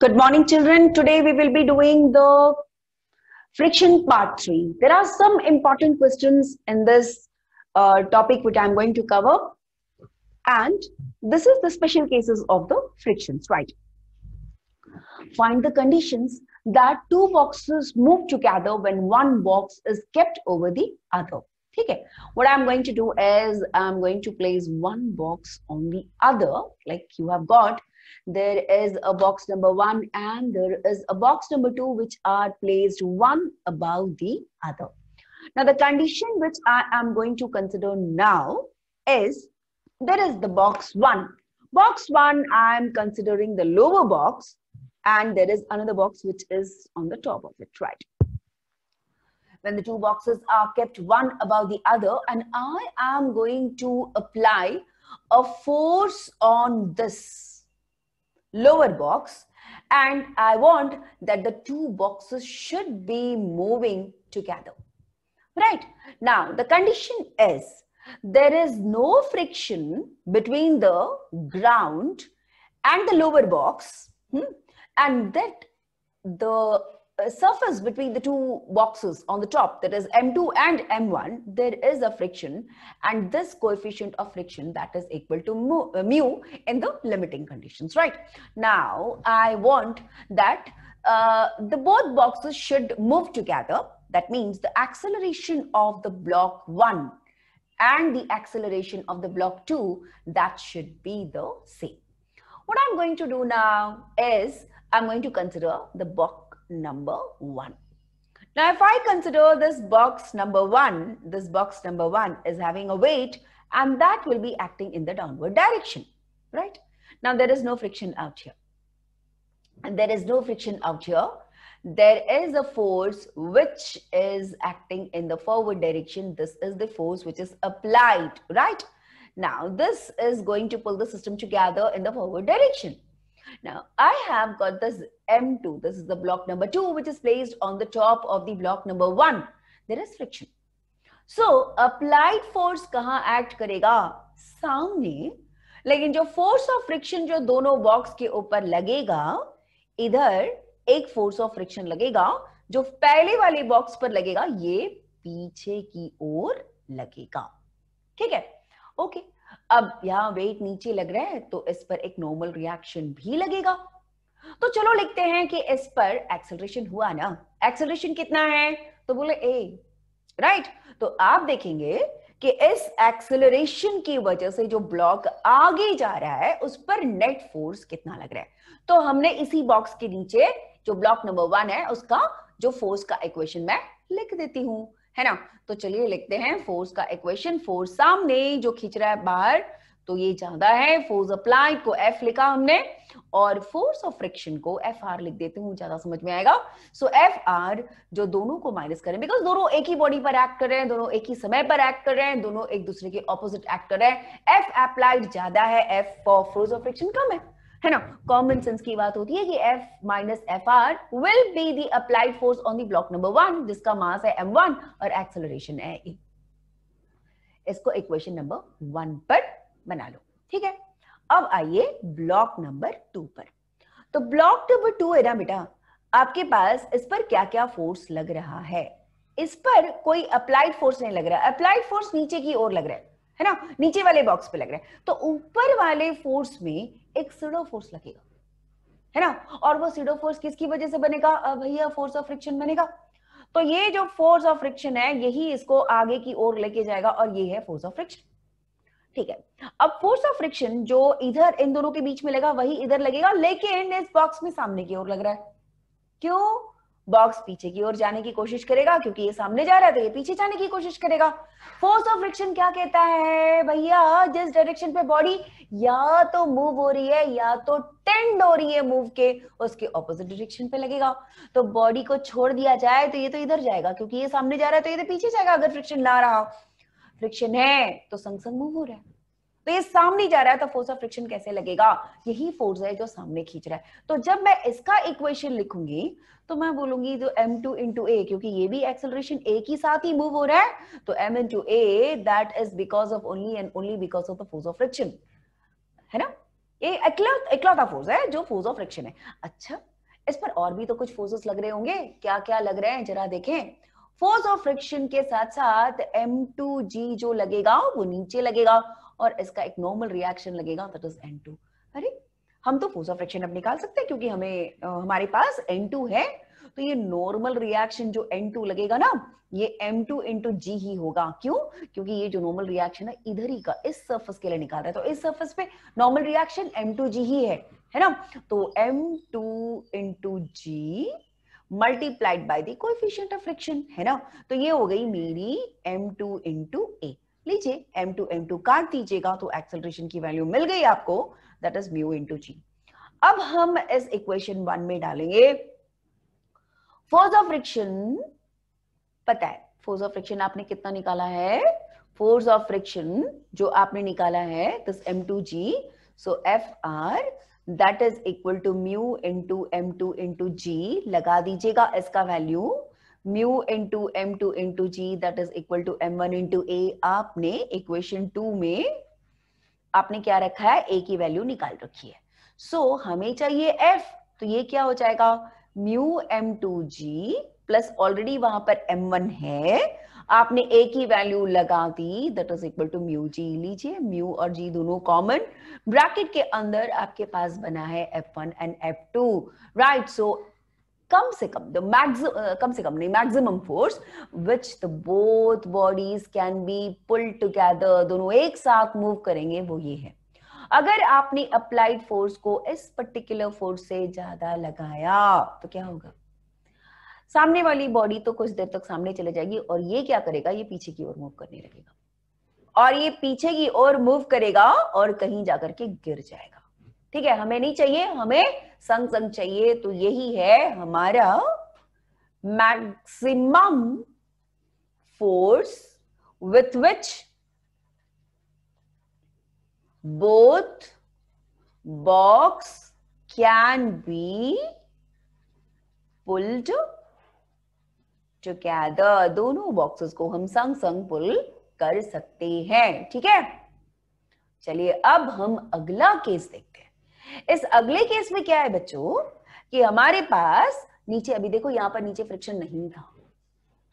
Good morning, children. Today we will be doing the friction part 3. There are some important questions in this uh, topic which I'm going to cover. And this is the special cases of the frictions, right? Find the conditions that two boxes move together when one box is kept over the other. Okay. What I'm going to do is I'm going to place one box on the other, like you have got, there is a box number one and there is a box number two which are placed one above the other. Now the condition which I am going to consider now is there is the box one. Box one I am considering the lower box and there is another box which is on the top of it, right? When the two boxes are kept one above the other and I am going to apply a force on this lower box and I want that the two boxes should be moving together. Right. Now, the condition is there is no friction between the ground and the lower box hmm, and that the uh, surface between the two boxes on the top that is m2 and m1 there is a friction and this coefficient of friction that is equal to mu, uh, mu in the limiting conditions right now i want that uh, the both boxes should move together that means the acceleration of the block 1 and the acceleration of the block 2 that should be the same what i'm going to do now is i'm going to consider the box number 1. Now, if I consider this box number 1, this box number 1 is having a weight and that will be acting in the downward direction, right? Now, there is no friction out here. And there is no friction out here. There is a force which is acting in the forward direction. This is the force which is applied, right? Now, this is going to pull the system together in the forward direction. Now I have got this M2. This is the block number two, which is placed on the top of the block number one. There is friction. So applied force कहाँ act करेगा? सामने लेकिन जो force of friction जो दोनों box के ऊपर लगेगा इधर एक force of friction लगेगा जो पहले वाले box पर लगेगा ये पीछे की ओर लगेगा ठीक है okay. अब यहाँ वेट नीचे लग रहा है तो इस पर एक नॉर्मल रिएक्शन भी लगेगा तो चलो लिखते हैं कि इस पर एक्सेलरेशन हुआ ना एक्सेलरेशन कितना है तो बोले ए राइट right? तो आप देखेंगे कि इस एक्सेलरेशन की वजह से जो ब्लॉक आगे जा रहा है उस पर नेट फोर्स कितना लग रहा है तो हमने इसी बॉक्स के नीचे जो ब्लॉक नंबर वन है उसका जो फोर्स का इक्वेशन मैं लिख देती हूं है ना तो चलिए लिखते हैं फोर्स का इक्वेशन फोर्स सामने जो खींच रहा है बाहर तो ये ज्यादा है फोर्स अप्लाइड को एफ लिखा हमने और फोर्स ऑफ फ्रिक्शन को एफ आर लिख देती हूँ ज्यादा समझ में आएगा सो एफ आर जो दोनों को माइनस करें बिकॉज दोनों एक ही बॉडी पर एक्ट कर रहे हैं दोनों एक ही समय पर एक्ट कर रहे हैं दोनों एक दूसरे के ऑपोजिट एक्ट कर रहे हैं एफ अप्लाइड ज्यादा है F for force of friction कम है है ना कॉमन सेंस की बात होती है कि F minus F R will be the applied force on the block number one जिसका मास है एम वन और एक्सेलरेशन है ए इसको इक्वेशन नंबर वन पर बना लो ठीक है अब आइए ब्लॉक नंबर टू पर तो ब्लॉक नंबर टू है ना बेटा आपके पास इस पर क्या क्या फोर्स लग रहा है इस पर कोई अप्लाइड फोर्स नहीं लग रहा है अप्लाइड फोर्स नीचे की ओर लग रहा है है ना नीचे वाले बॉक्स पे लग रहा है तो ऊपर वाले फोर्स में एक सीडो फोर्स लगेगा है ना और वो सीडो फोर्स किसकी वजह से बनेगा भैया फोर्स ऑफ फ्रिक्शन बनेगा तो ये जो फोर्स ऑफ फ्रिक्शन है यही इसको आगे की ओर लेके जाएगा और ये है फोर्स ऑफ फ्रिक्शन ठीक है अब फोर्स ऑफ फ्रिक्शन जो इधर इन दोनों के बीच में लगा वही इधर लगेगा लेकिन इस बॉक्स में सामने की ओर लग रहा है क्यों बॉक्स पीछे की ओर जाने की कोशिश करेगा क्योंकि ये सामने जा रहा है तो ये पीछे जाने की कोशिश करेगा फोर्स ऑफ फ्रिक्शन क्या कहता है भैया जिस डायरेक्शन पे बॉडी या तो मूव हो रही है या तो टेंड हो रही है मूव के उसके ऑपोजिट डायरेक्शन पे लगेगा तो बॉडी को छोड़ दिया जाए तो ये तो इधर जाएगा क्योंकि ये सामने जा रहा है तो ये तो पीछे जाएगा अगर फ्रिक्शन ना रहा फ्रिक्शन है तो संग संग मूव हो रहा है तो ये सामने जा रहा है तो फोर्स ऑफ फ्रिक्शन कैसे लगेगा यही फोर्स है जो सामने खींच रहा है तो जब मैं इसका इक्वेशन लिखूंगी तो मैं बोलूंगी जो m2 टू इंटू ए क्योंकि ये भी एक्सेलरेशन ए के साथ ही मूव हो रहा है तो m two A that is because of only and only because of the force of friction है ना ये इकलौता फोर्स है जो फोर्स ऑफ फ्रिक्शन है अच्छा इस पर और भी तो कुछ फोर्सेस लग रहे होंगे क्या क्या लग रहे हैं जरा देखें फोर्स ऑफ फ्रिक्शन के साथ साथ m2g जो लगेगा वो नीचे लगेगा और इसका एक नॉर्मल रिएक्शन लगेगा दैट इज एन टू अरे हम तो फोर्स ऑफ फ्रिक्शन अब निकाल सकते हैं क्योंकि हमें हमारे पास एन टू है तो ये नॉर्मल रिएक्शन जो एन टू लगेगा ना ये एम टू इंटू जी ही होगा क्यों क्योंकि ये जो नॉर्मल रिएक्शन है इधर ही का इस सर्फस के लिए निकाल रहे तो इस सर्फस पे normal reaction M two G ही है है ना तो M two into G multiplied by the coefficient of friction है ना तो ये हो गई मेरी एम टू इंटू ए लीजिए एम टू एम टू काट दीजिएगा तो एक्सेलरेशन की वैल्यू मिल गई आपको that is mu into G अब हम इस इक्वेशन वन में डालेंगे फोर्स ऑफ फ्रिक्शन पता है फोर्स ऑफ फ्रिक्शन आपने कितना निकाला है फोर्स ऑफ फ्रिक्शन जो आपने निकाला है this M two G so F R that is equal to mu into M two into G लगा दीजिएगा इसका value mu two M two two G that is equal to M one into A आपने equation to में आपने क्या रखा है ए की वैल्यू निकाल रखी है सो so, हमें चाहिए एफ तो ये क्या हो जाएगा mu M two G plus already वहां पर एम वन है आपने ए की वैल्यू लगा दी that is equal to mu G लीजिए म्यू और जी दोनों कॉमन ब्रैकेट के अंदर आपके पास बना है F one and F two right so कम से कम द मैक्स कम से कम नहीं maximum force which the both bodies can be pull together दोनों एक साथ मूव करेंगे वो ये है अगर आपने अप्लाइड फोर्स को इस पर्टिकुलर फोर्स से ज्यादा लगाया तो क्या होगा सामने वाली बॉडी तो कुछ देर तक सामने चले जाएगी और ये क्या करेगा ये पीछे की ओर मूव करने लगेगा और ये पीछे की ओर मूव करेगा और कहीं जाकर के गिर जाएगा ठीक है हमें नहीं चाहिए हमें संग संग चाहिए तो यही है हमारा maximum force with which both box can be pulled together दोनों बॉक्सेस को हम संग संग पुल कर सकते हैं ठीक है चलिए अब हम अगला केस देखते हैं इस अगले केस में क्या है बच्चों कि हमारे पास नीचे अभी देखो यहां पर नीचे फ्रिक्शन नहीं था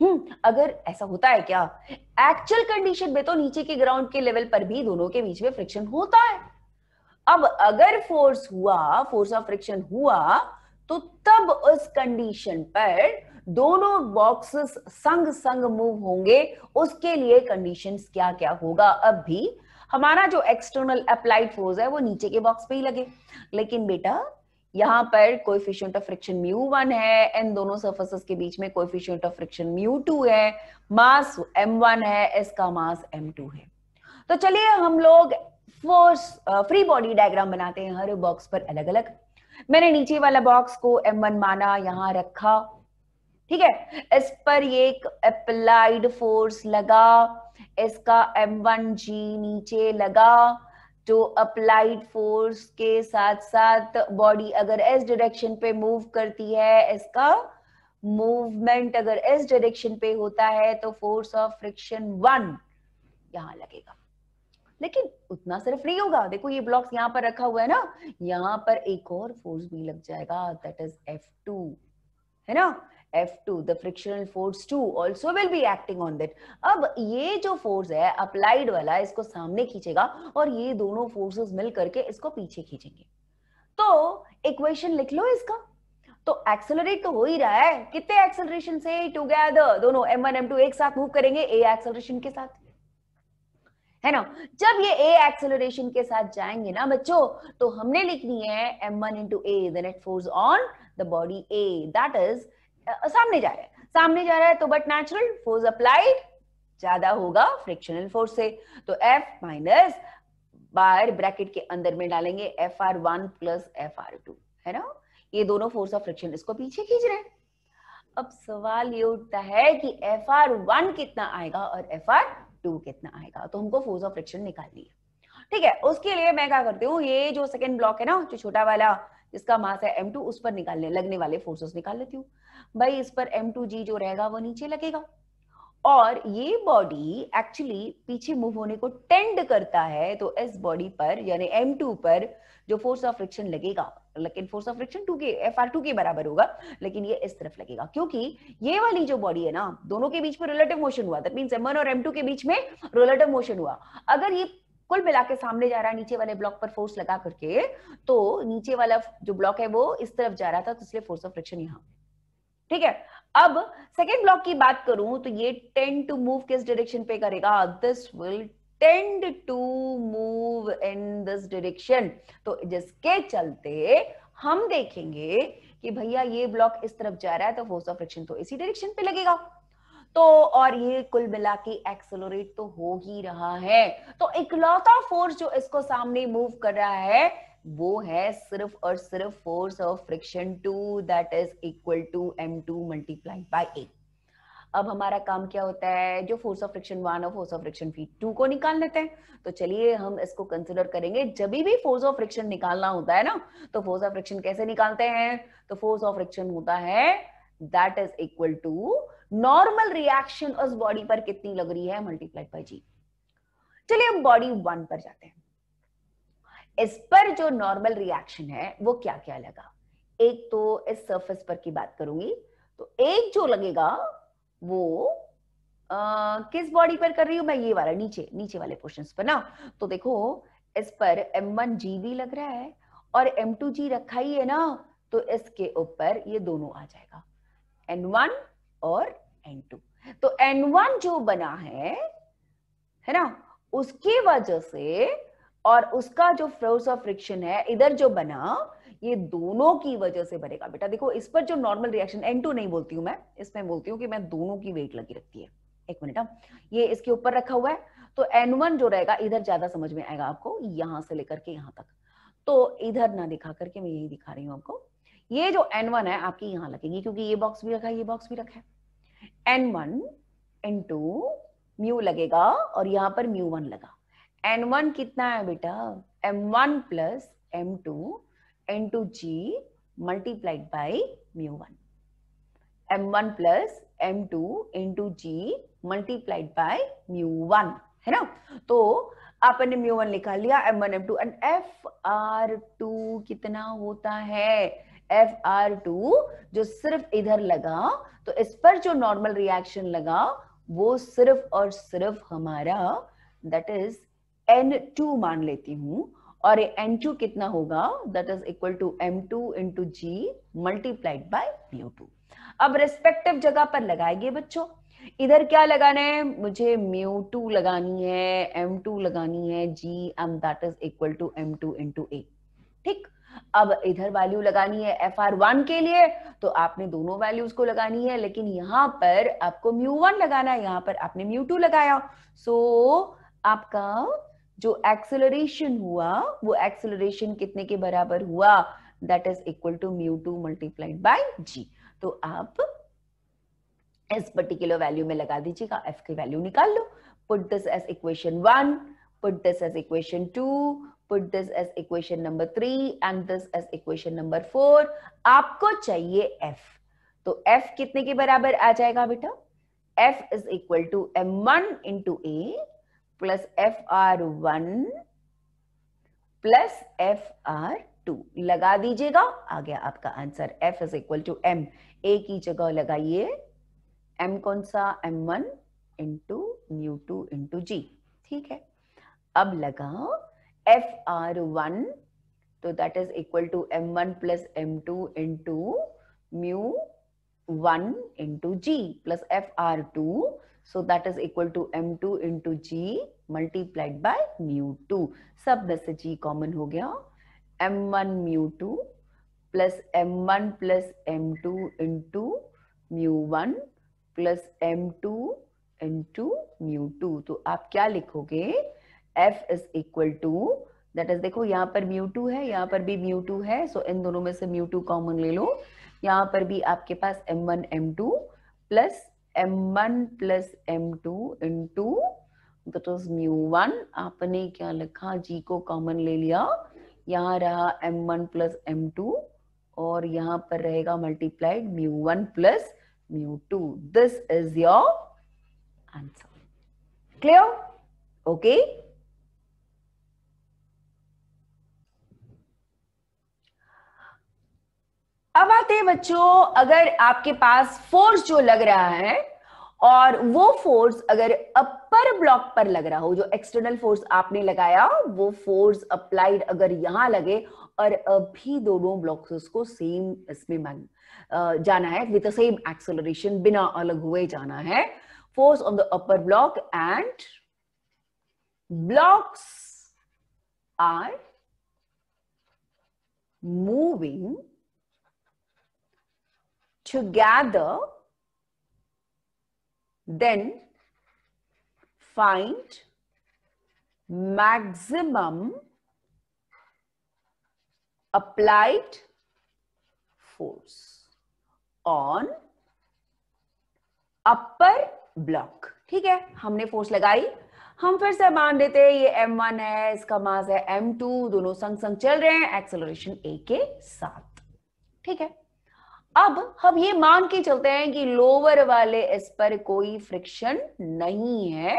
हम्म अगर ऐसा होता है क्या एक्चुअल कंडीशन में तो नीचे के ग्राउंड के लेवल पर भी दोनों के बीच में फ्रिक्शन होता है अब अगर फोर्स हुआ फोर्स ऑफ फ्रिक्शन हुआ तो तब उस कंडीशन पर दोनों बॉक्सेस संग संग मूव होंगे उसके लिए कंडीशंस क्या क्या होगा अब भी हमारा जो एक्सटर्नल अप्लाइड फोर्स है वो नीचे के बॉक्स पे ही लगे लेकिन बेटा यहाँ पर coefficient of friction mu one है एंड दोनों सर्फेसेस के बीच में coefficient of friction mu two है मास एम वन है इसका मास एम टू है तो चलिए हम लोग फोर्स फ्री बॉडी डायग्राम बनाते हैं हर बॉक्स पर अलग अलग मैंने नीचे वाला बॉक्स को एम वन माना यहां रखा ठीक है इस पर एक अप्लाइड फोर्स लगा इसका M1G नीचे लगा तो अप्लाइड फोर्स के साथ साथ बॉडी अगर एस डायरेक्शन पे मूव करती है इसका मूवमेंट अगर एस डायरेक्शन पे होता है तो फोर्स ऑफ फ्रिक्शन वन यहां लगेगा लेकिन उतना सिर्फ नहीं होगा देखो ये ब्लॉक्स यहां पर रखा हुआ है ना यहां पर एक और फोर्स भी लग जाएगा दैट इज एफ टू है ना F2 the frictional force 2 also will be acting on that अब ये जो force है applied वाला इसको सामने खींचेगा और ये दोनों forces मिल करके इसको पीछे खींचेंगे तो equation लिख लो इसका तो एक्सेलरेट तो हो ही रहा है कितने एक्सेलरेशन से टुगेदर दोनों m1 m2 एक साथ मूव करेंगे a एक्सेलरेशन के साथ है ना जब ये a एक्सेलरेशन के साथ जाएंगे ना बच्चों तो हमने लिखनी है m1 into a the net force on the body a that is सामने जा रहा है सामने जा रहा है तो बट नेचुरल फोर्स अप्लाइड ज्यादा होगा फ्रिक्शनल फोर्स से तो एफ माइनस बाहर ब्रैकेट के अंदर में डालेंगे F R one plus F R two है ना ये दोनों फोर्स ऑफ फ्रिक्शन इसको पीछे खींच रहे हैं अब सवाल ये उठता है कि एफ आर वन कितना आएगा और एफ आर टू कितना आएगा तो हमको फोर्स ऑफ फ्रिक्शन निकालनी है ठीक है उसके लिए मैं क्या करती हूँ ये जो सेकेंड ब्लॉक है ना जो छोटा वाला इसका मास है एम टू उस पर निकालने लगने वाले फोर्सेस निकाल लेती हूँ भाई इस पर एम टू जी जो रहेगा वो नीचे लगेगा और ये बॉडी एक्चुअली पीछे मूव होने को टेंड करता है तो इस बॉडी पर यानी M2 पर जो फोर्स ऑफ फ्रिक्शन लगेगा लेकिन फोर्स ऑफ फ्रिक्शन टू के एफ आर टू के बराबर होगा लेकिन ये इस तरफ लगेगा क्योंकि ये वाली जो बॉडी है ना दोनों के बीच में रिलेटिव मोशन हुआ दैट मीन्स M1 और M2 के बीच में रिलेटिव मोशन हुआ अगर ये कुल मिला के सामने जा रहा है नीचे वाले ब्लॉक पर फोर्स लगा करके तो नीचे वाला जो ब्लॉक है वो इस तरफ जा रहा था तो इसलिए फोर्स ऑफ फ्रिक्शन यहाँ ठीक है अब सेकेंड ब्लॉक की बात करूं तो ये टेंड टू मूव किस डायरेक्शन पे करेगा this will tend to move in this direction तो जिसके चलते हम देखेंगे कि भैया ये ब्लॉक इस तरफ जा रहा है तो फोर्स ऑफ फ्रिक्शन तो इसी डायरेक्शन पे लगेगा तो और ये कुल मिला के एक्सेलोरेट तो हो ही रहा है तो इकलौता फोर्स जो इसको सामने मूव कर रहा है वो है सिर्फ और सिर्फ force of friction two that is equal to M two multiplied by A अब हमारा काम क्या होता है जो फोर्स ऑफ फ्रिक्शन वन और फोर्स ऑफ फ्रिक्शन फी टू को निकाल लेते हैं तो चलिए हम इसको कंसिडर करेंगे जब भी फोर्स ऑफ फ्रिक्शन निकालना होता है ना तो फोर्स ऑफ फ्रिक्शन कैसे निकालते हैं तो फोर्स ऑफ फ्रिक्शन होता है that is equal to normal reaction उस बॉडी पर कितनी लग रही है मल्टीप्लाइड बाई जी चलिए हम बॉडी वन पर जाते हैं इस पर जो नॉर्मल रिएक्शन है वो क्या क्या लगा एक तो इस सरफेस पर की बात करूंगी तो एक जो लगेगा वो आ, किस बॉडी पर कर रही हूं मैं ये वाला नीचे नीचे वाले पोर्शन पर ना तो देखो इस पर एम वन जी भी लग रहा है और एम टू जी रखा ही है ना तो इसके ऊपर ये दोनों आ जाएगा एन वन और N2 तो N1 जो बना है है ना उसकी वजह से और उसका जो फोर्स ऑफ फ्रिक्शन है इधर जो बना ये दोनों की वजह से बनेगा बेटा देखो इस पर जो नॉर्मल रिएक्शन N2 नहीं बोलती हूं मैं इसमें बोलती हूँ कि मैं दोनों की वेट लगी रखती है एक मिनट हम हाँ, ये इसके ऊपर रखा हुआ है तो N1 जो रहेगा इधर ज्यादा समझ में आएगा आपको यहां से लेकर के यहां तक तो इधर ना दिखा करके मैं यही दिखा रही हूं आपको ये जो N1 है आपकी यहां लगेगी क्योंकि ये बॉक्स भी रखा है ये बॉक्स भी रखा है N one N two mu लगेगा और यहाँ पर म्यू वन लगा एन वन कितना है बेटा M one plus M two N two G multiplied by mu one M one plus M two N two G multiplied by mu one है ना तो आपने म्यू वन लिखा लिया M one M two and F R two कितना होता है F R to जो सिर्फ इधर लगा तो इस पर जो नॉर्मल रिएक्शन लगा वो सिर्फ और सिर्फ हमारा दैट इज एन टू मान लेती हूँ और ये एन टू कितना होगा that is equal to M two into G multiplied by mu two अब रेस्पेक्टिव जगह पर लगाएंगे बच्चों इधर क्या लगाना है मुझे म्यू टू लगानी है एम टू लगानी है G M that is equal to M two into A ठीक अब इधर वैल्यू लगानी है एफ आर वन के लिए तो आपने दोनों वैल्यूज को लगानी है लेकिन यहाँ पर आपको म्यू वन लगाना है यहाँ पर आपने म्यू टू लगाया सो so, आपका जो एक्सेलरेशन हुआ वो एक्सेलरेशन कितने के बराबर हुआ that is equal to mu two multiplied by G तो आप इस पर्टिकुलर वैल्यू में लगा दीजिएगा एफ की वैल्यू निकाल लो put this as equation one put this as equation two put this as equation number three and this as equation number four आपको चाहिए f. तो f कितने के बराबर आ जाएगा बेटा f is equal to m1 into a plus fr1 plus F R two लगा दीजिएगा आ गया आपका answer f is equal to M A की जगह लगाइए m कौन सा M one into mu two into G ठीक है अब लगाओ एफ आर वन तो that is equal to M one plus M two into mu one into G plus F R two so that is equal to M two into G multiplied by mu two सब दस G common हो गया M one mu two plus M one plus M two into mu one plus M two into mu two तो आप क्या लिखोगे F is equal to that is देखो यहाँ पर म्यू टू है यहाँ पर भी म्यू टू है सो so इन दोनों में से म्यू टू कॉमन ले लो यहाँ पर भी आपके पास M one M two plus M one plus M two into that is mu one आपने क्या लिखा जी को कॉमन ले लिया यहाँ रहा M one plus M two और यहाँ पर रहेगा multiplied mu one plus mu two this is your answer clear okay अब आते हैं बच्चों अगर आपके पास फोर्स जो लग रहा है और वो फोर्स अगर अपर ब्लॉक पर लग रहा हो जो एक्सटर्नल फोर्स आपने लगाया वो फोर्स अप्लाइड अगर यहां लगे और अभी दोनों ब्लॉक्स को सेम इसमें जाना है विद द सेम एक्सेलरेशन बिना अलग हुए जाना है force on the upper block and blocks are moving together, then find maximum applied force on upper block ठीक है हमने फोर्स लगाई हम फिर से मान लेते हैं ये m1 है इसका मास है m2 दोनों संग संग चल रहे हैं एक्सेलरेशन a के साथ ठीक है अब हम ये मान के चलते हैं कि लोअर वाले इस पर कोई फ्रिक्शन नहीं है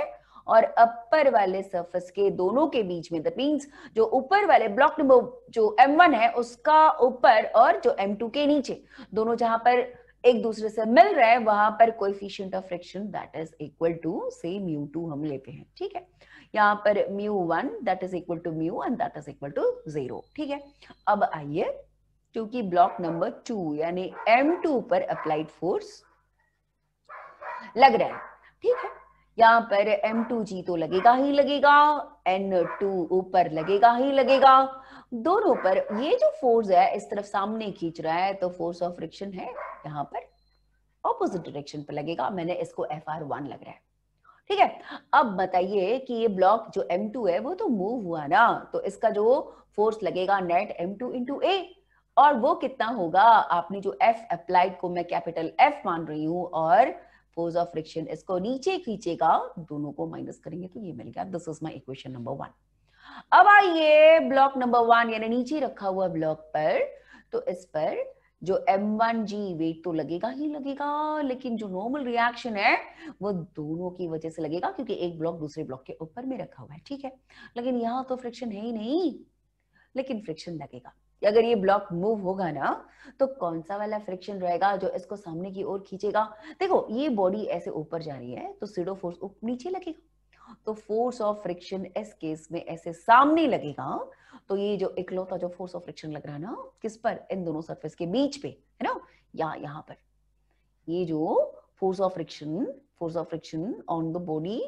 और अपर वाले सरफेस के दोनों के बीच में मीन्स जो ऊपर वाले ब्लॉक नंबर जो M1 है उसका ऊपर और जो M2 के नीचे दोनों जहां पर एक दूसरे से मिल रहे हैं वहां पर coefficient of friction that is equal to से म्यू टू हम लेते हैं ठीक है यहाँ पर mu one that is equal to mu and that is equal to zero ठीक है अब आइए क्योंकि ब्लॉक नंबर टू यानी एम टू पर अप्लाइड फोर्स लग रहा है ठीक है यहां पर एम टू जी तो लगेगा ही लगेगा एन टू ऊपर लगेगा ही लगेगा दोनों पर ये जो फोर्स है इस तरफ सामने खींच रहा है तो फोर्स ऑफ फ्रिक्शन है यहां पर ऑपोजिट डायरेक्शन पर लगेगा मैंने इसको एफ आर वन लग रहा है ठीक है अब बताइए कि ये ब्लॉक जो M2 है वो तो मूव हुआ ना तो इसका जो फोर्स लगेगा नेट M2 टू इंटू ए और वो कितना होगा आपने जो एफ अप्लाइड को मैं कैपिटल एफ मान रही हूँ और फोर्स ऑफ फ्रिक्शन इसको नीचे खींचेगा दोनों को माइनस करेंगे तो ये मिल गया this is my equation number one अब आइए ब्लॉक नंबर वन यानी नीचे रखा हुआ ब्लॉक पर तो इस पर जो एम वन जी वेट तो लगेगा ही लगेगा लेकिन जो नॉर्मल रिएक्शन है वो दोनों की वजह से लगेगा क्योंकि एक ब्लॉक दूसरे ब्लॉक के ऊपर में रखा हुआ है ठीक है लेकिन यहां तो फ्रिक्शन है ही नहीं लेकिन फ्रिक्शन लगेगा कि अगर ये ब्लॉक मूव होगा ना तो कौन सा वाला फ्रिक्शन रहेगा जो इसको सामने की ओर खींचेगा देखो ये बॉडी ऐसे ऊपर जा रही है तो सीडो फोर्स नीचे लगेगा तो फोर्स ऑफ फ्रिक्शन इस केस में ऐसे सामने लगेगा तो ये जो इकलौता जो फोर्स ऑफ फ्रिक्शन लग रहा है ना किस पर इन दोनों सरफेस के बीच पे है ना या यहाँ पर ये जो force of friction force of friction on the body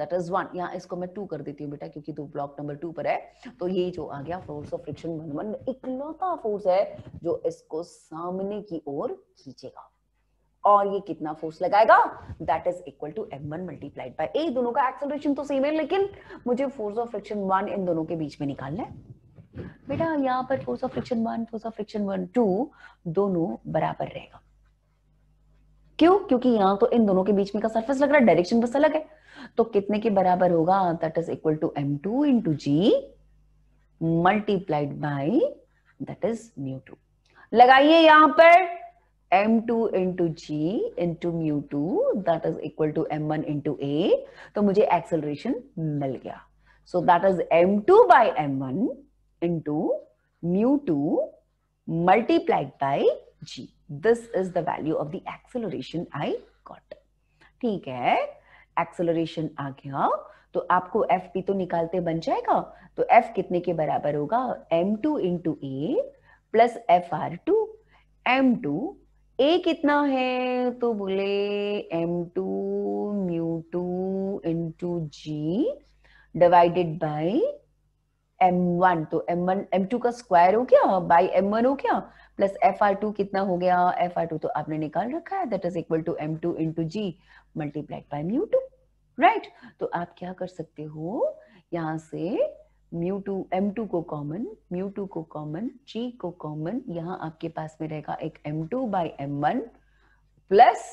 that is one यहाँ इसको मैं टू कर देती हूँ बेटा क्योंकि तू ब्लॉक नंबर टू पर है तो ये जो आ गया force of friction one one इकलौता फोर्स है जो इसको सामने की ओर खींचेगा और ये कितना फोर्स लगाएगा that is equal to M one multiplied by A दोनों का एक्सेलरेशन तो सेम है लेकिन मुझे फोर्स ऑफ फ्रिक्शन वन इन दोनों के बीच में निकालना है बेटा यहाँ पर force of friction one force of friction one two दोनों बराबर रहेगा क्यों क्योंकि यहां तो इन दोनों के बीच में का सरफेस लग रहा है डायरेक्शन बस अलग है तो कितने के बराबर होगा that is equal to M two into G multiplied by that is mu two लगाइए यहां पर M two into G into mu two that is equal to M one into A तो मुझे एक्सेलरेशन मिल गया so that is M two by M one into mu two multiplied by G this is the value of the acceleration I got ठीक है acceleration आ गया तो आपको F P तो निकालते बन जाएगा तो एफ कितने के बराबर होगा M two into A plus F R two M two A कितना है तो बोले M two mu two into G divided by M one तो एम वन एम टू का स्क्वायर हो गया बाई एम वन हो गया प्लस एफ आर टू कितना हो गया एफ आर टू तो आपने निकाल रखा है that is equal to M two into G multiplied by mu two right right? तो आप क्या कर सकते हो यहाँ से म्यू टू एम टू को कॉमन म्यू टू को कॉमन जी को कॉमन यहाँ आपके पास में रहेगा एक M two by M one plus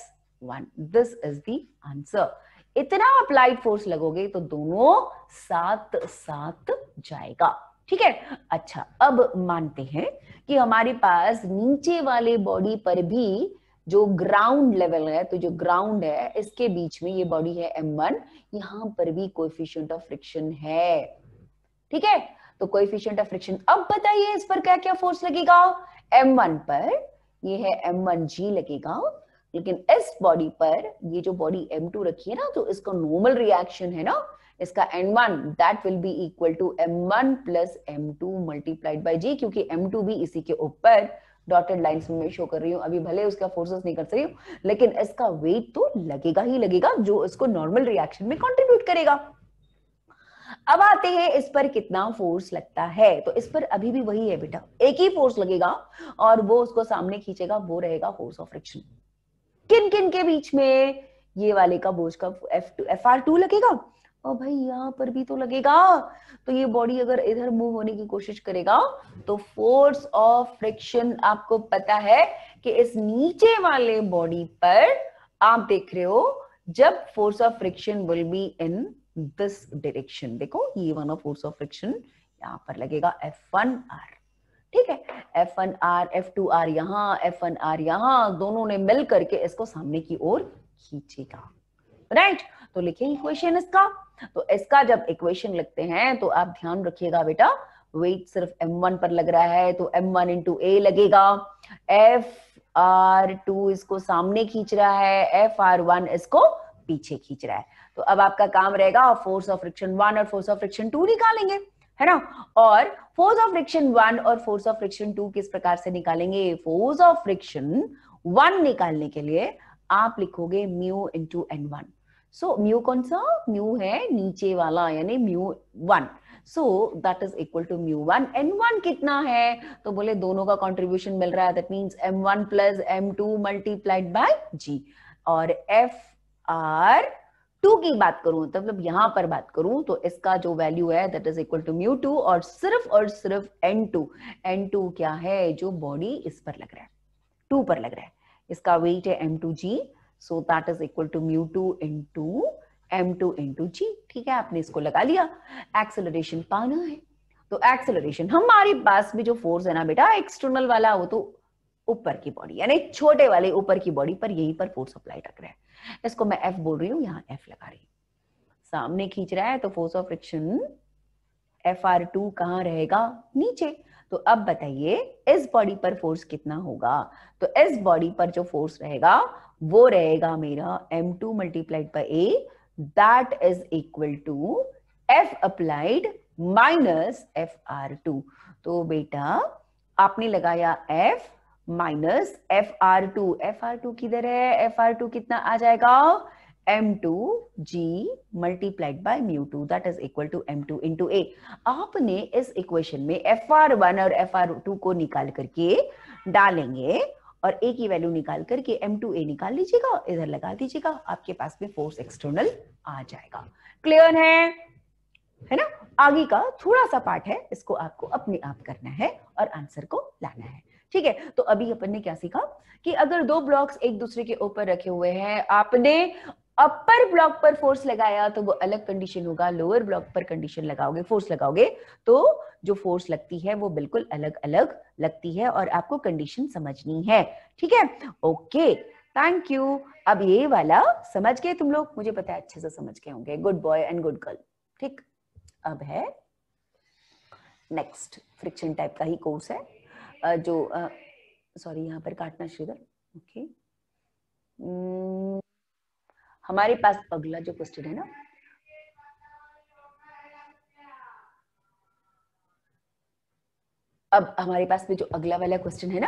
one this is the answer इतना अप्लाइड फोर्स लगोगे तो दोनों साथ साथ जाएगा ठीक है अच्छा अब मानते हैं कि हमारे पास नीचे वाले बॉडी पर भी जो ग्राउंड लेवल है तो जो ग्राउंड है इसके बीच में ये बॉडी है m1 यहां पर भी कोफिशियंट ऑफ फ्रिक्शन है ठीक है तो कोफिशियंट ऑफ फ्रिक्शन अब बताइए इस पर क्या क्या फोर्स लगेगा m1 पर ये है m1g लगेगा लेकिन इस बॉडी पर ये जो बॉडी m2 रखी है ना तो इसका नॉर्मल रिएक्शन है ना इसका n1 that will be equal to M one plus M two multiplied by G क्योंकि टू भी इसी के ऊपर डॉटेड लाइन में शो कर रही हूँ अभी भले उसका फोर्सेस नहीं कर सकती हूँ लेकिन इसका वेट तो लगेगा ही लगेगा जो इसको नॉर्मल रिएक्शन में कॉन्ट्रीब्यूट करेगा अब आते हैं इस पर कितना फोर्स लगता है तो इस पर अभी भी वही है बेटा एक ही फोर्स लगेगा और वो उसको सामने खींचेगा वो रहेगा फोर्स ऑफ फ्रिक्शन किन किन के बीच में ये वाले का बोझ का F two F R two लगेगा और भाई यहाँ पर भी तो लगेगा तो ये बॉडी अगर इधर मूव होने की कोशिश करेगा तो फोर्स ऑफ फ्रिक्शन आपको पता है कि इस नीचे वाले बॉडी पर आप देख रहे हो जब force of friction will be in this direction देखो ये one of force of friction यहाँ पर लगेगा एफ वन आर ठीक है F one R F two R यहाँ एफ वन आर यहाँ दोनों ने मिल करके इसको सामने की ओर खींचेगा राइट right? तो लिखे इक्वेशन इसका तो इसका जब इक्वेशन लिखते हैं तो आप ध्यान रखिएगा बेटा वेट सिर्फ m1 पर लग रहा है तो m1 वन इंटू ए लगेगा एफ आर टू इसको सामने खींच रहा है एफ आर वन इसको पीछे खींच रहा है तो अब आपका काम रहेगा फोर्स ऑफ फ्रिक्शन वन और फोर्स ऑफ फ्रिक्शन टू निकालेंगे है ना और फोर्स ऑफ फ्रिक्शन वन और फोर्स ऑफ फ्रिक्शन टू किस प्रकार से निकालेंगे फोर्स ऑफ फ्रिक्शन वन निकालने के लिए आप लिखोगे mu into N one so mu कौन सा म्यू है नीचे वाला यानी mu one so that is equal to mu one M one कितना है तो बोले दोनों का कॉन्ट्रीब्यूशन मिल रहा है that means M one plus M two multiplied by G और एफ आर टू की बात करूं तो मतलब यहां पर बात करूं तो इसका जो वैल्यू है that is equal to mu two और सिर्फ और सिर्फ एन टू एन टू क्या है जो बॉडी इस पर लग रहा है टू पर लग रहा है इसका वेट है M two G so that is equal to mu two into M two into G ठीक है आपने इसको लगा लिया एक्सेलरेशन पाना है तो एक्सेलरेशन हमारे पास में जो फोर्स है ना बेटा एक्सटर्नल वाला वो तो ऊपर की बॉडी यानी छोटे वाले ऊपर की बॉडी पर यहीं पर फोर्स अप्लाई टक रहा है इसको मैं एफ बोल रही हूँ यहाँ एफ लगा रही हूँ सामने खींच रहा है तो force of friction F R two कहाँ रहेगा नीचे तो अब बताइए इस बॉडी पर फोर्स कितना होगा तो इस बॉडी पर जो फोर्स रहेगा वो रहेगा मेरा M two multiplied by A that is equal to F applied minus F R two तो बेटा आपने लगाया F minus F R two F R two किधर है एफ आर टू कितना आ जाएगा M two G multiplied by mu two that is equal to M two into A आपने इस इक्वेशन में एफ आर वन और एफ आर टू को निकाल करके डालेंगे और ए की वैल्यू निकाल करके एम टू ए निकाल लीजिएगा इधर लगा दीजिएगा आपके पास में फोर्स एक्सटर्नल आ जाएगा क्लियर है है ना आगे का थोड़ा सा पार्ट है इसको आपको अपने आप करना है और आंसर को लाना है ठीक है तो अभी अपन ने क्या सीखा कि अगर दो ब्लॉक्स एक दूसरे के ऊपर रखे हुए हैं आपने अपर ब्लॉक पर फोर्स लगाया तो वो अलग कंडीशन होगा लोअर ब्लॉक पर कंडीशन लगाओगे फोर्स लगाओगे तो जो फोर्स लगती है वो बिल्कुल अलग अलग लगती है और आपको कंडीशन समझनी है ठीक है ओके थैंक यू अब ये वाला समझ गए तुम लोग मुझे पता है अच्छे से समझ गए होंगे good boy and good girl ठीक अब है नेक्स्ट फ्रिक्शन टाइप का ही कोर्स है जो सॉरी यहाँ पर काटना श्रीधर ओके okay. Hmm. हमारे पास अगला जो क्वेश्चन है ना अब हमारे पास में जो अगला वाला क्वेश्चन है ना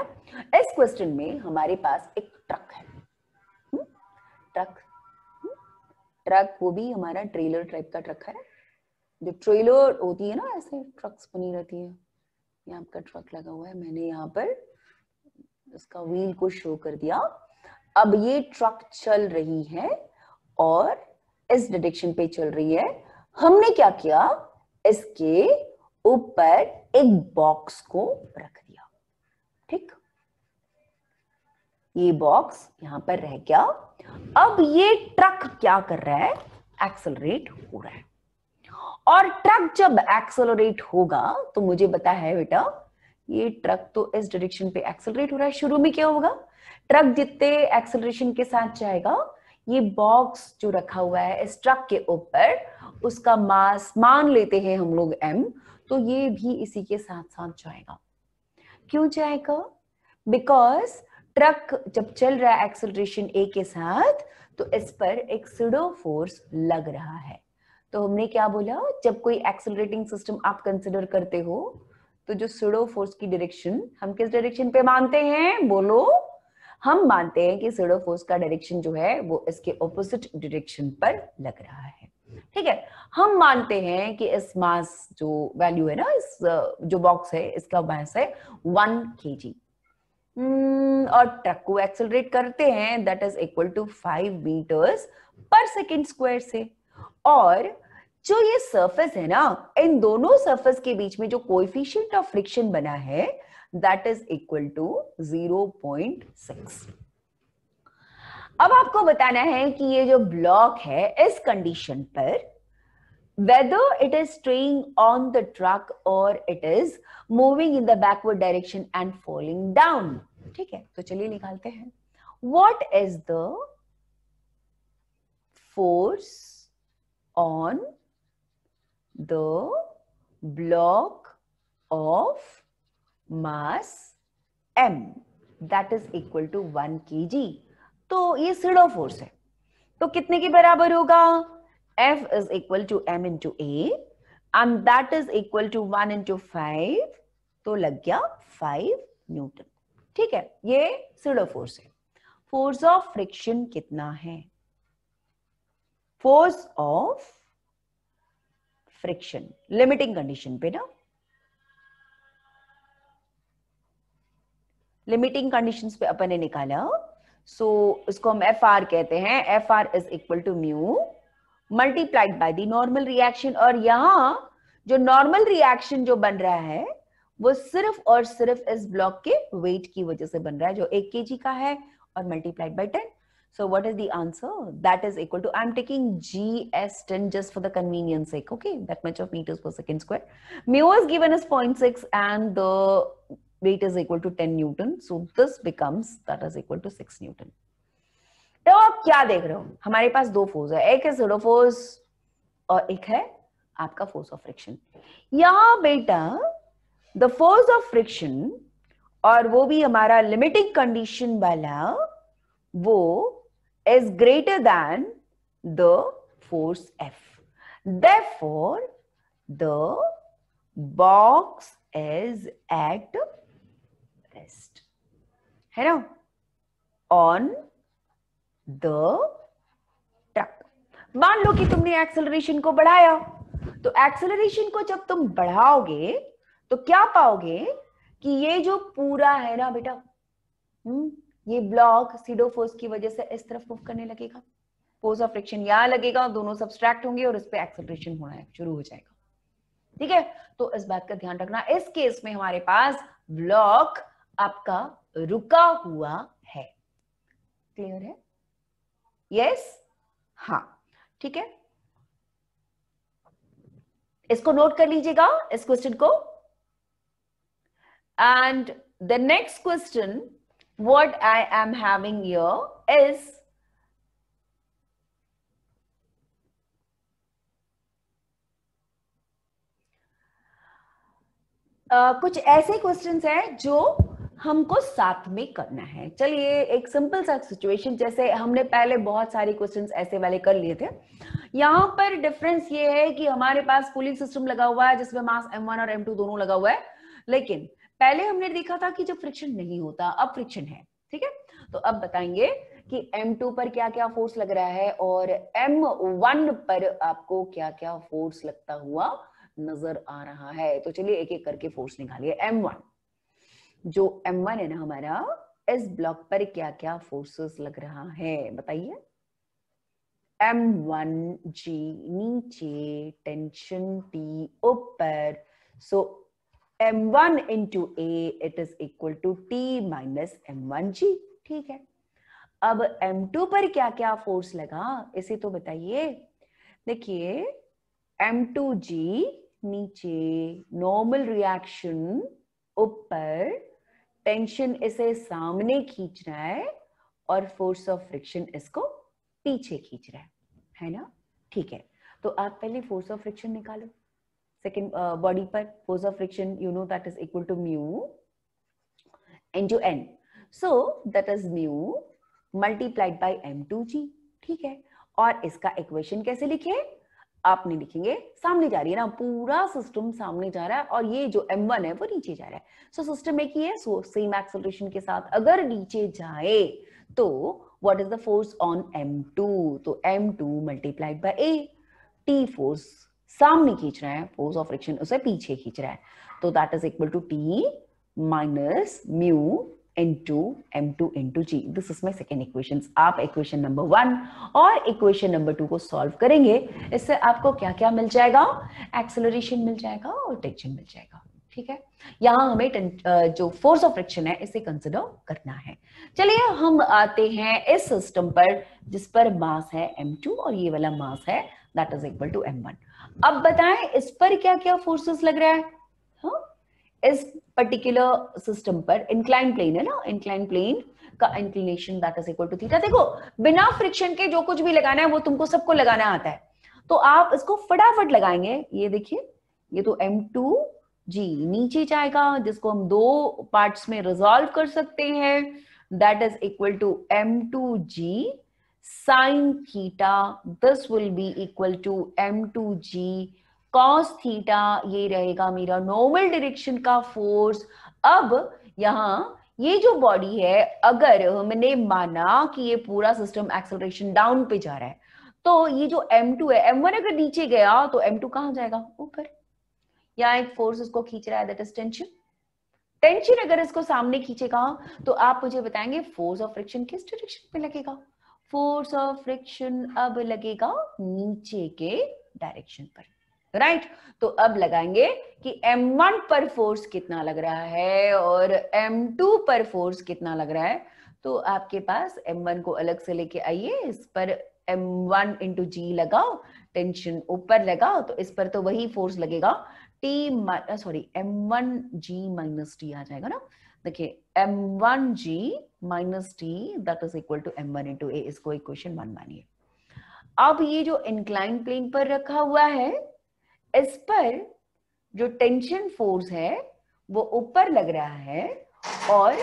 इस क्वेश्चन में हमारे पास एक ट्रक है ट्रक हम्म, ट्रक हम्म, वो भी हमारा ट्रेलर टाइप का ट्रक है जो ट्रेलर होती है ना ऐसे ट्रक्स बनी रहती है यहाँ का ट्रक लगा हुआ है मैंने यहाँ पर उसका व्हील को शो कर दिया अब ये ट्रक चल रही है और इस डिडिक्शन पे चल रही है हमने क्या किया इसके ऊपर एक बॉक्स को रख दिया ठीक ये बॉक्स यहां पर रह गया अब ये ट्रक क्या कर रहा है एक्सलरेट हो रहा है और ट्रक जब एक्सलरेट होगा तो मुझे बता है बेटा ये ट्रक तो इस डायरेक्शन पे एक्सलरेट हो रहा है शुरू में क्या होगा ट्रक जितने एक्सलरेशन के साथ जाएगा ये बॉक्स जो रखा हुआ है इस ट्रक के ऊपर उसका मास मान लेते हैं हम लोग एम तो ये भी इसी के साथ साथ जाएगा क्यों जाएगा बिकॉज ट्रक जब चल रहा है एक्सलरेशन ए के साथ तो इस पर एक सिडो फोर्स लग रहा है तो हमने क्या बोला जब कोई एक्सलरेटिंग सिस्टम आप कंसिडर करते हो तो जो सिडो फोर्स की डायरेक्शन हम किस डायरेक्शन पे मानते हैं बोलो हम मानते हैं कि फोर्स का डायरेक्शन जो है वो इसके ऑपोजिट डायरेक्शन पर लग रहा है ठीक है हम मानते हैं कि इस मास जो वैल्यू है ना इस जो बॉक्स है इसका मास है वन के जी और ट्रक को एक्सेलरेट करते हैं that is equal to five metres per second square से और जो ये सरफेस है ना इन दोनों सरफेस के बीच में जो कोफिशियंट ऑफ फ्रिक्शन बना है दैट इज इक्वल टू 0.6 अब आपको बताना है कि ये जो ब्लॉक है इस कंडीशन पर whether it is staying on the truck or it is moving in the backward direction and falling down ठीक है तो चलिए निकालते हैं what is the force on the block of M that is equal to one K G तो ये pseudo force है तो कितने के बराबर होगा F is equal to M into and that is equal to one 1 into तो लग गया फाइव न्यूटन ठीक है ये सीडो फोर्स है फोर्स ऑफ फ्रिक्शन कितना है force of friction limiting condition पे ना लिमिटिंग कंडीशंस पे अपन ने निकाला सो so, इसको हम एफ आर कहते हैं F R is equal to mu multiplied by the normal reaction और यहाँ जो नॉर्मल रिएक्शन जो बन रहा है वो सिर्फ और सिर्फ इस ब्लॉक के वेट की वजह से बन रहा है जो एक के का है और multiplied by ten so what so what is the answer that is equal to i'm taking gs10 just for the convenience sake okay that much of meters per second square mu is given as 0.6 and the weight is equal to 10 newton so this becomes that is equal to 6 newton तो आप क्या देख रहे हो हमारे पास दो force है एक है जीरो फोर्स और एक है आपका फोर्स ऑफ फ्रिक्शन यहां बेटा द फोर्स ऑफ फ्रिक्शन और वो भी हमारा लिमिटिंग कंडीशन वाला वो is greater than the force F. Therefore, the box is at rest है ना ऑन द ट्रक मान लो कि तुमने एक्सेलरेशन को बढ़ाया तो एक्सेलरेशन को जब तुम बढ़ाओगे तो क्या पाओगे कि ये जो पूरा है ना बेटा हम्म, ये ब्लॉक फोर्स की वजह से इस तरफ मूव करने लगेगा फोर्स ऑफ फ्रिक्शन यहाँ लगेगा दोनों सब्सट्रैक्ट होंगे और इस पर एक्सेलरेशन होना शुरू हो जाएगा ठीक है तो इस बात का ध्यान रखना इस केस में हमारे पास ब्लॉक आपका रुका हुआ है क्लियर है यस yes? हाँ। ठीक है इसको नोट कर लीजिएगा इस क्वेश्चन को and the next question what I am having your is Uh, कुछ ऐसे क्वेश्चंस हैं जो हमको साथ में करना है चलिए एक सिंपल सा सिचुएशन जैसे हमने पहले बहुत सारे क्वेश्चन ऐसे वाले कर लिए थे यहाँ पर डिफरेंस ये है कि हमारे पास पुलिंग सिस्टम लगा हुआ है जिसमें मास M1 और M2 दोनों लगा हुआ है लेकिन पहले हमने देखा था कि जब फ्रिक्शन नहीं होता अब फ्रिक्शन है ठीक है तो अब बताएंगे कि M2 पर क्या क्या फोर्स लग रहा है और M1 पर आपको क्या क्या फोर्स लगता हुआ नजर आ रहा है तो चलिए एक एक करके फोर्स निकालिए एम वन जो M1 है ना हमारा इस ब्लॉक पर क्या क्या फोर्सेस लग रहा है बताइए M1 G नीचे टेंशन T ऊपर so M1 into A it is equal to T minus M ठीक है अब M2 पर क्या क्या फोर्स लगा इसे तो बताइए देखिए M2G नीचे नॉर्मल रिएक्शन ऊपर टेंशन इसे सामने खींच रहा है और फोर्स ऑफ फ्रिक्शन इसको पीछे खींच रहा है है ना ठीक है तो आप पहले फोर्स ऑफ फ्रिक्शन निकालो सेकेंड बॉडी uh, पर force of friction you know that is equal to mu so n is mu multiplied by M two G ठीक है और इसका इक्वेशन कैसे लिखे आप नहीं लिखेंगे सामने जा रही है ना पूरा सिस्टम सामने जा रहा है और ये जो m1 है वो नीचे जा रहा है सो सिस्टम एक ही है सो सेम एक्सलेशन के साथ अगर नीचे जाए तो what is the force on m2 तो m2 two multiplied by A T force सामने खींच रहा है फोर्स ऑफ फ्रिक्शन उसे पीछे खींच रहा है तो that is equal to T minus mu into m2 into g this is my second equation आप इक्वेशन नंबर वन और इक्वेशन नंबर टू को सॉल्व करेंगे इससे आपको क्या क्या मिल जाएगा एक्सेलरेशन मिल जाएगा और टेंशन मिल जाएगा ठीक है यहाँ हमें जो फोर्स ऑफ फ्रिक्शन है इसे कंसिडर करना है चलिए हम आते हैं इस सिस्टम पर जिस पर मास है m2 और ये वाला मास है that is equal to m1 अब बताएं इस पर क्या क्या फोर्सेस लग रहा है हा? इस पर्टिकुलर सिस्टम पर इंक्लाइन प्लेन है ना इंक्लाइन प्लेन का inclination that is equal to theta देखो बिना फ्रिक्शन के जो कुछ भी लगाना है वो तुमको सबको लगाना आता है तो आप इसको फटाफट लगाएंगे ये देखिए ये तो एम टू जी नीचे जाएगा जिसको हम दो पार्ट्स में रिजोल्व कर सकते हैं that is equal to M two G sine theta this will be equal to M two G cos theta ये रहेगा मेरा नॉर्मल डायरेक्शन का फोर्स अब यहाँ ये जो बॉडी है अगर हमने माना कि ये पूरा सिस्टम एक्सेलरेशन डाउन पे जा रहा है तो ये जो m2 है m1 अगर नीचे गया तो m2 कहां जाएगा ऊपर यहाँ एक फोर्स इसको खींच रहा है दैट इज टेंशन टेंशन अगर इसको सामने खींचेगा तो आप मुझे बताएंगे फोर्स ऑफ फ्रिक्शन किस डायरेक्शन पे लगेगा फोर्स ऑफ फ्रिक्शन अब लगेगा नीचे के डायरेक्शन पर राइट right? तो अब लगाएंगे कि m1 पर फोर्स कितना लग रहा है और m2 पर फोर्स कितना लग रहा है तो आपके पास m1 को अलग से लेके आइए इस पर m1 इंटू जी लगाओ टेंशन ऊपर लगाओ तो इस पर तो वही फोर्स लगेगा t sorry m1 g minus T आ जाएगा ना देखिए m1 g minus T that is equal to M one into A इसको इक्वेशन वन मानिए अब ये जो इंक्लाइन प्लेन पर रखा हुआ है इस पर जो टेंशन फोर्स है वो ऊपर लग रहा है और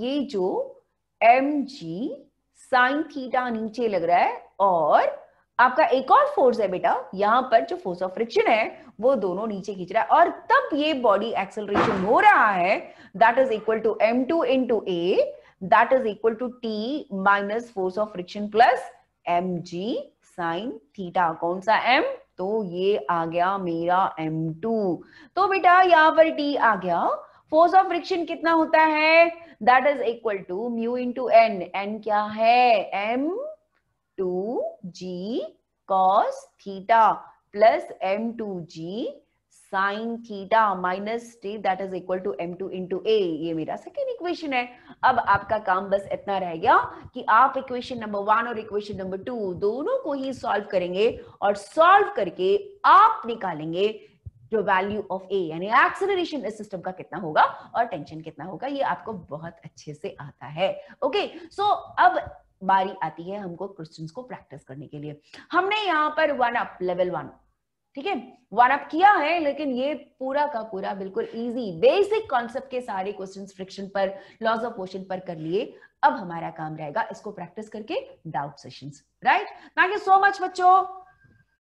ये जो एम जी साइन थीटा नीचे लग रहा है और आपका एक और फोर्स है बेटा यहां पर जो फोर्स ऑफ फ्रिक्शन है वो दोनों नीचे खींच रहा है और तब ये बॉडी एक्सेलरेशन हो रहा है that is equal to M two into A that is equal to T minus force of friction plus M G sine theta कौन सा एम तो ये आ गया मेरा M2 तो बेटा यहाँ पर T आ गया फोर्स ऑफ फ्रिक्शन कितना होता है that is equal to mu into N N क्या है M two G cos theta plus M two G sine theta minus T that is equal to M two into A ये मेरा second equation है अब आपका काम बस इतना रह गया कि आप इक्वेशन नंबर वन और इक्वेशन नंबर टू दोनों को ही सॉल्व करेंगे और सॉल्व करके आप निकालेंगे जो वैल्यू ऑफ ए यानी एक्सेलरेशन इस सिस्टम का कितना होगा और टेंशन कितना होगा ये आपको बहुत अच्छे से आता है ओके okay, सो so, अब बारी आती है हमको क्वेश्चंस को प्रैक्टिस करने के लिए हमने यहाँ पर वन अप लेवल वन ठीक है वन अप किया है लेकिन ये पूरा का पूरा बिल्कुल इजी बेसिक कॉन्सेप्ट के सारे क्वेश्चंस फ्रिक्शन पर लॉज ऑफ मोशन पर कर लिए अब हमारा काम रहेगा इसको प्रैक्टिस करके doubt sessions right thank you so much बच्चों